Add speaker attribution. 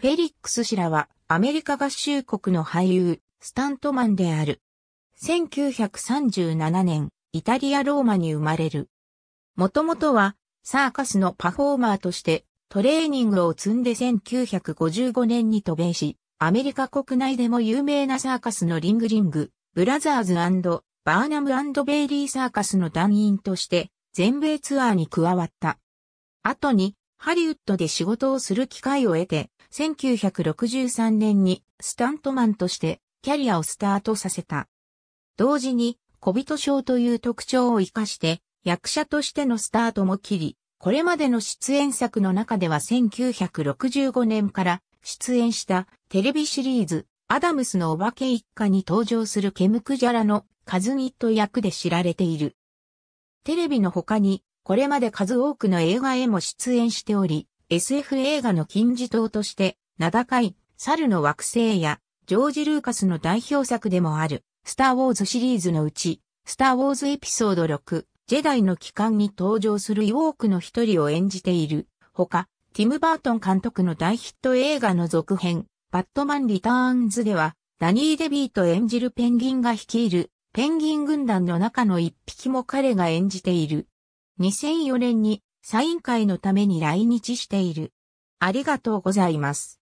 Speaker 1: フェリックス氏らはアメリカ合衆国の俳優、スタントマンである。1937年、イタリア・ローマに生まれる。もともとは、サーカスのパフォーマーとして、トレーニングを積んで1955年に渡米し、アメリカ国内でも有名なサーカスのリングリング、ブラザーズバーナムベイリーサーカスの団員として、全米ツアーに加わった。後に、ハリウッドで仕事をする機会を得て、1963年にスタントマンとしてキャリアをスタートさせた。同時に小人賞という特徴を活かして役者としてのスタートも切り、これまでの出演作の中では1965年から出演したテレビシリーズアダムスのお化け一家に登場するケムクジャラのカズニット役で知られている。テレビの他にこれまで数多くの映画へも出演しており、SF 映画の金字塔として、名高い、猿の惑星や、ジョージ・ルーカスの代表作でもある、スター・ウォーズシリーズのうち、スター・ウォーズエピソード6、ジェダイの帰還に登場するイォークの一人を演じている、ほか、ティム・バートン監督の大ヒット映画の続編、バットマン・リターンズでは、ダニー・デビート演じるペンギンが率いる、ペンギン軍団の中の一匹も彼が演じている。2004年にサイン会のために来日している。ありがとうございます。